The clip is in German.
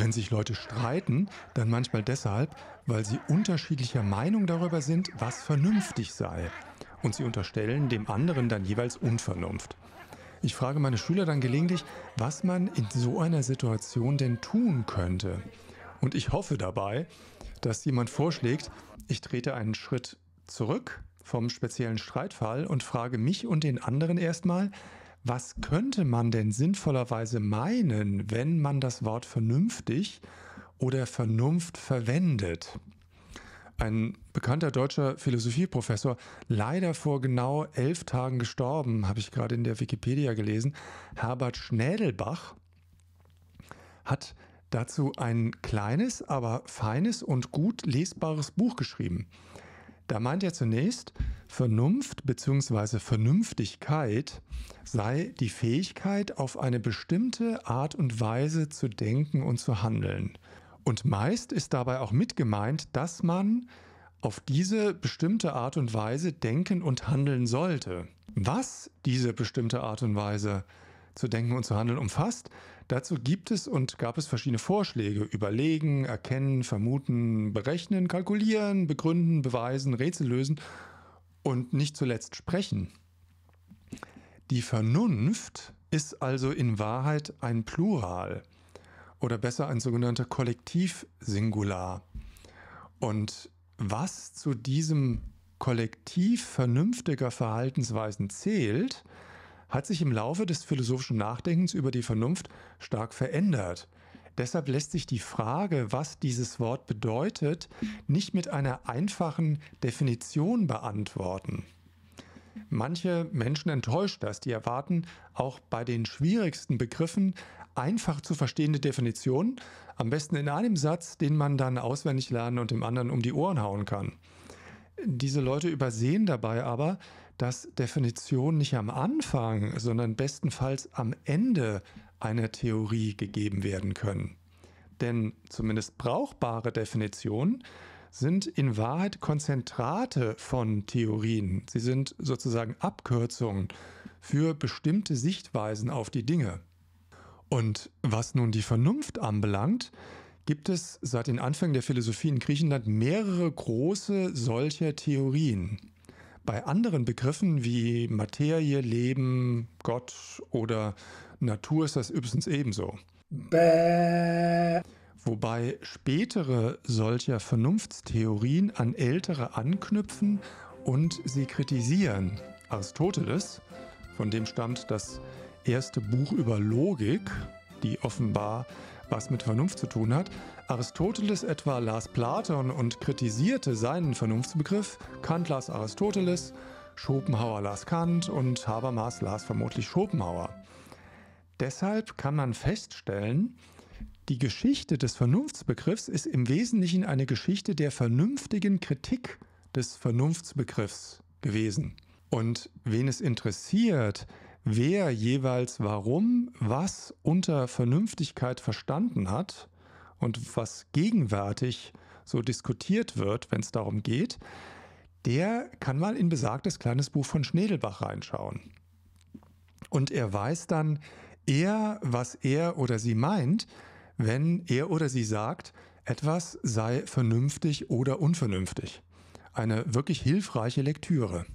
wenn sich Leute streiten, dann manchmal deshalb, weil sie unterschiedlicher Meinung darüber sind, was vernünftig sei. Und sie unterstellen dem anderen dann jeweils Unvernunft. Ich frage meine Schüler dann gelegentlich, was man in so einer Situation denn tun könnte. Und ich hoffe dabei, dass jemand vorschlägt, ich trete einen Schritt zurück vom speziellen Streitfall und frage mich und den anderen erstmal, was könnte man denn sinnvollerweise meinen, wenn man das Wort vernünftig oder Vernunft verwendet? Ein bekannter deutscher Philosophieprofessor, leider vor genau elf Tagen gestorben, habe ich gerade in der Wikipedia gelesen, Herbert Schnädelbach, hat dazu ein kleines, aber feines und gut lesbares Buch geschrieben. Da meint er zunächst, Vernunft bzw. Vernünftigkeit sei die Fähigkeit, auf eine bestimmte Art und Weise zu denken und zu handeln. Und meist ist dabei auch mit gemeint, dass man auf diese bestimmte Art und Weise denken und handeln sollte. Was diese bestimmte Art und Weise zu denken und zu handeln umfasst. Dazu gibt es und gab es verschiedene Vorschläge. Überlegen, erkennen, vermuten, berechnen, kalkulieren, begründen, beweisen, Rätsel lösen und nicht zuletzt sprechen. Die Vernunft ist also in Wahrheit ein Plural oder besser ein sogenannter Kollektivsingular. Und was zu diesem Kollektiv vernünftiger Verhaltensweisen zählt, hat sich im Laufe des philosophischen Nachdenkens über die Vernunft stark verändert. Deshalb lässt sich die Frage, was dieses Wort bedeutet, nicht mit einer einfachen Definition beantworten. Manche Menschen enttäuscht das, die erwarten auch bei den schwierigsten Begriffen einfach zu verstehende Definitionen, am besten in einem Satz, den man dann auswendig lernen und dem anderen um die Ohren hauen kann. Diese Leute übersehen dabei aber, dass Definitionen nicht am Anfang, sondern bestenfalls am Ende einer Theorie gegeben werden können. Denn zumindest brauchbare Definitionen sind in Wahrheit Konzentrate von Theorien. Sie sind sozusagen Abkürzungen für bestimmte Sichtweisen auf die Dinge. Und was nun die Vernunft anbelangt, gibt es seit den Anfängen der Philosophie in Griechenland mehrere große solcher Theorien. Bei anderen Begriffen wie Materie, Leben, Gott oder Natur ist das übrigens ebenso. Bäh. Wobei spätere solcher Vernunftstheorien an ältere anknüpfen und sie kritisieren. Aristoteles, von dem stammt das erste Buch über Logik, die offenbar was mit Vernunft zu tun hat. Aristoteles etwa las Platon und kritisierte seinen Vernunftsbegriff, Kant las Aristoteles, Schopenhauer las Kant und Habermas las vermutlich Schopenhauer. Deshalb kann man feststellen, die Geschichte des Vernunftsbegriffs ist im Wesentlichen eine Geschichte der vernünftigen Kritik des Vernunftsbegriffs gewesen. Und wen es interessiert, wer jeweils warum was unter Vernünftigkeit verstanden hat und was gegenwärtig so diskutiert wird, wenn es darum geht, der kann mal in besagtes kleines Buch von Schnedelbach reinschauen. Und er weiß dann eher, was er oder sie meint, wenn er oder sie sagt, etwas sei vernünftig oder unvernünftig. Eine wirklich hilfreiche Lektüre.